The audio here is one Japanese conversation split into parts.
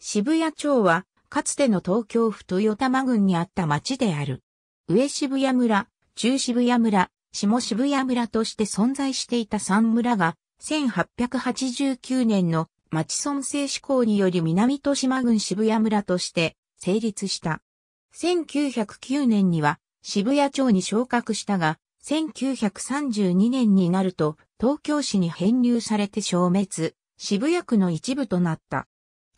渋谷町は、かつての東京府豊玉郡にあった町である。上渋谷村、中渋谷村、下渋谷村として存在していた三村が、1889年の町村制施行により南豊島郡渋谷村として成立した。1909年には渋谷町に昇格したが、1932年になると東京市に編入されて消滅、渋谷区の一部となった。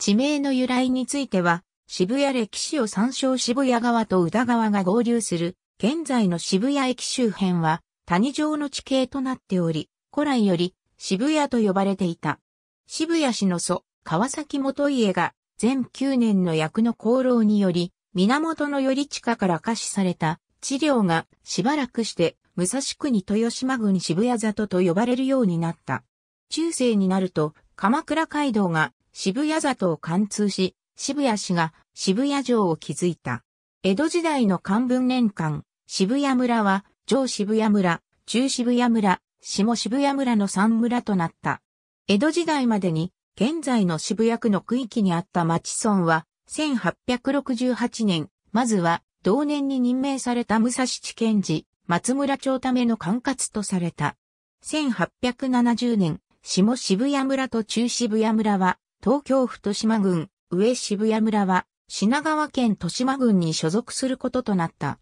地名の由来については、渋谷歴史を参照渋谷側と宇田川が合流する、現在の渋谷駅周辺は、谷状の地形となっており、古来より渋谷と呼ばれていた。渋谷市の祖、川崎元家が、全9年の役の功労により、源頼下から可視された、治療がしばらくして、武蔵国豊島郡渋谷里と呼ばれるようになった。中世になると、鎌倉街道が渋谷里を貫通し、渋谷市が渋谷城を築いた。江戸時代の漢文年間、渋谷村は上渋谷村、中渋谷村、下渋谷村の三村となった。江戸時代までに現在の渋谷区の区域にあった町村は、1868年、まずは同年に任命された武蔵地検事、松村町ための管轄とされた。1870年、下渋谷村と中渋谷村は東京府豊島郡、上渋谷村は、品川県豊島郡に所属することとなった。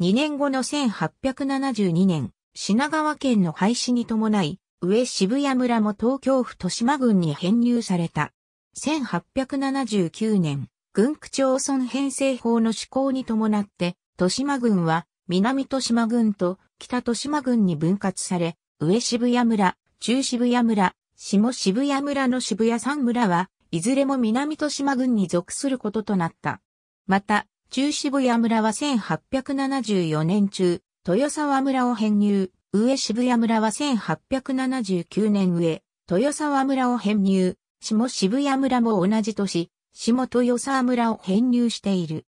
2年後の1872年、品川県の廃止に伴い、上渋谷村も東京府豊島郡に編入された。1879年、郡区町村編成法の施行に伴って、豊島郡は南豊島郡と北豊島郡に分割され、上渋谷村、中渋谷村、下渋谷村の渋谷三村は、いずれも南と島郡に属することとなった。また、中渋谷村は1874年中、豊沢村を編入、上渋谷村は1879年上、豊沢村を編入、下渋谷村も同じ年、下豊沢村を編入している。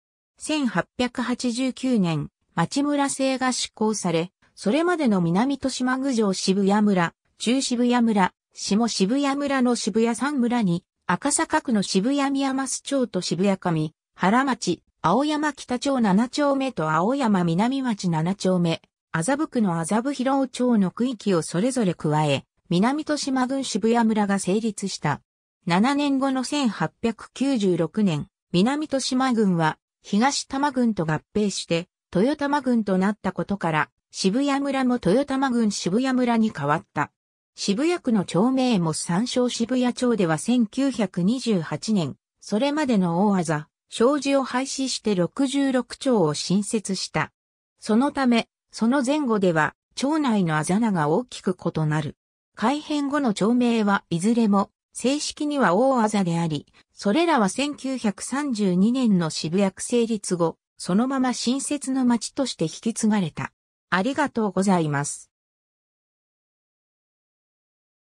1889年、町村制が施行され、それまでの南と島郡上渋谷村、中渋谷村、下渋谷村の渋谷三村に、赤坂区の渋谷宮益町と渋谷上、原町、青山北町7丁目と青山南町7丁目、麻布区の麻布広尾町の区域をそれぞれ加え、南豊島郡渋谷村が成立した。7年後の1896年、南豊島郡は東多摩郡と合併して、豊玉郡となったことから、渋谷村も豊玉郡渋谷村に変わった。渋谷区の町名も参照渋谷町では1928年、それまでの大技、障子を廃止して66町を新設した。そのため、その前後では、町内のあざなが大きく異なる。改変後の町名はいずれも、正式には大あざであり、それらは1932年の渋谷区成立後、そのまま新設の町として引き継がれた。ありがとうございます。